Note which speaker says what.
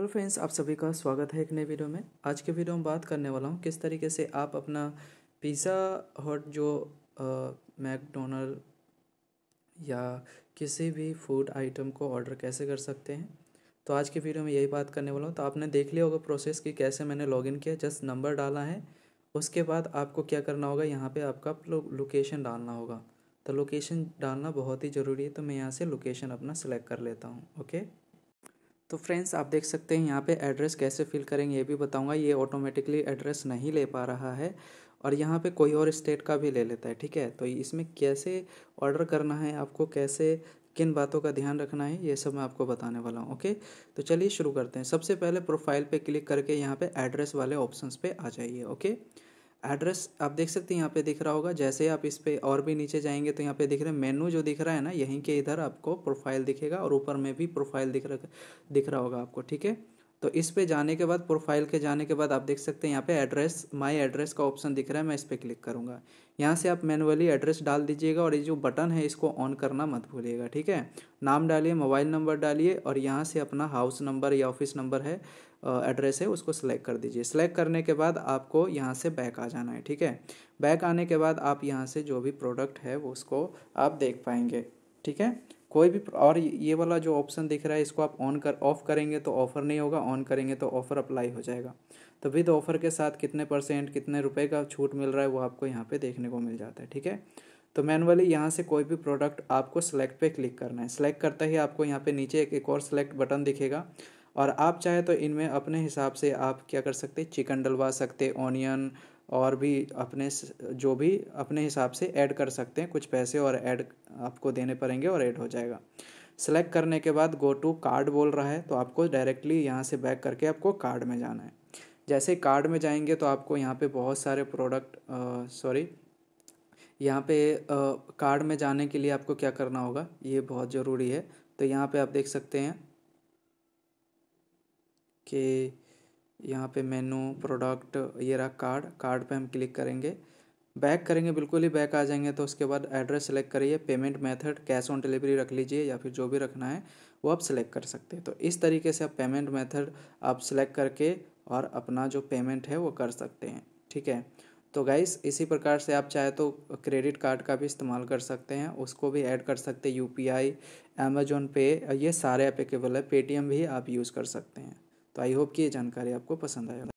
Speaker 1: hello friends आप सभी का स्वागत है एक नए वीडियो में आज के वीडियो में बात करने वाला हूँ किस तरीके से आप अपना पिज़्ज़ा हॉट जो मैकडोनल्ड या किसी भी फूड आइटम को ऑर्डर कैसे कर सकते हैं तो आज के वीडियो में यही बात करने वाला हूँ तो आपने देख लिया होगा प्रोसेस कि कैसे मैंने लॉगिन किया जस्ट नंबर डाला है उसके बाद आपको क्या करना होगा यहाँ पर आपका लोकेशन डालना होगा तो लोकेशन डालना बहुत ही ज़रूरी है तो मैं यहाँ से लोकेशन अपना सेलेक्ट कर लेता हूँ ओके तो फ्रेंड्स आप देख सकते हैं यहाँ पे एड्रेस कैसे फिल करेंगे ये भी बताऊंगा ये ऑटोमेटिकली एड्रेस नहीं ले पा रहा है और यहाँ पे कोई और स्टेट का भी ले लेता है ठीक है तो इसमें कैसे ऑर्डर करना है आपको कैसे किन बातों का ध्यान रखना है ये सब मैं आपको बताने वाला हूँ ओके तो चलिए शुरू करते हैं सबसे पहले प्रोफाइल पर क्लिक करके यहाँ पर एड्रेस वाले ऑप्शन पर आ जाइए ओके एड्रेस आप देख सकते हैं यहाँ पे दिख रहा होगा जैसे आप इस पर और भी नीचे जाएंगे तो यहाँ पे दिख रहे हैं मेनू जो दिख रहा है ना यहीं के इधर आपको प्रोफाइल दिखेगा और ऊपर में भी प्रोफाइल दिख रहा दिख रहा होगा आपको ठीक है तो इस पे जाने के बाद प्रोफाइल के जाने के बाद आप देख सकते हैं यहाँ पे एड्रेस माय एड्रेस का ऑप्शन दिख रहा है मैं इस पर क्लिक करूँगा यहाँ से आप मैनुअली एड्रेस डाल दीजिएगा और ये जो बटन है इसको ऑन करना मत भूलिएगा ठीक है नाम डालिए मोबाइल नंबर डालिए और यहाँ से अपना हाउस नंबर या ऑफिस नंबर है एड्रेस है उसको सिलेक्ट कर दीजिए सिलेक्ट करने के बाद आपको यहाँ से बैक आ जाना है ठीक है बैक आने के बाद आप यहाँ से जो भी प्रोडक्ट है वो उसको आप देख पाएंगे ठीक है कोई भी और ये वाला जो ऑप्शन दिख रहा है इसको आप ऑन कर ऑफ करेंगे तो ऑफ़र नहीं होगा ऑन करेंगे तो ऑफ़र अप्लाई हो जाएगा तो विद ऑफ़र के साथ कितने परसेंट कितने रुपए का छूट मिल रहा है वो आपको यहाँ पे देखने को मिल जाता है ठीक है तो मैनुअली यहाँ से कोई भी प्रोडक्ट आपको सेलेक्ट पे क्लिक करना है सेलेक्ट करते ही आपको यहाँ पे नीचे एक, एक और सेलेक्ट बटन दिखेगा और आप चाहे तो इनमें अपने हिसाब से आप क्या कर सकते चिकन डलवा सकते ऑनियन और भी अपने जो भी अपने हिसाब से ऐड कर सकते हैं कुछ पैसे और ऐड आपको देने पड़ेंगे और ऐड हो जाएगा सेलेक्ट करने के बाद गो टू कार्ड बोल रहा है तो आपको डायरेक्टली यहाँ से बैक करके आपको कार्ड में जाना है जैसे कार्ड में जाएंगे तो आपको यहाँ पे बहुत सारे प्रोडक्ट सॉरी यहाँ पे कार्ड में जाने के लिए आपको क्या करना होगा ये बहुत ज़रूरी है तो यहाँ पे आप देख सकते हैं कि यहाँ पे मेनू प्रोडक्ट ये रहा कार्ड कार्ड पे हम क्लिक करेंगे बैक करेंगे बिल्कुल ही बैक आ जाएंगे तो उसके बाद एड्रेस सेलेक्ट करिए payment method cash on delivery रख लीजिए या फिर जो भी रखना है वो आप सेलेक्ट कर सकते हैं तो इस तरीके से आप पेमेंट मेथड आप सेलेक्ट करके और अपना जो पेमेंट है वो कर सकते हैं ठीक है तो गाइस इसी प्रकार से आप चाहे तो क्रेडिट कार्ड का भी इस्तेमाल कर सकते हैं उसको भी ऐड कर सकते हैं यू पी आई अमेजोन पे ये सारे ऐप एकेबल है पेटीएम भी आप यूज़ कर सकते हैं तो आई होप कि ये जानकारी आपको पसंद आए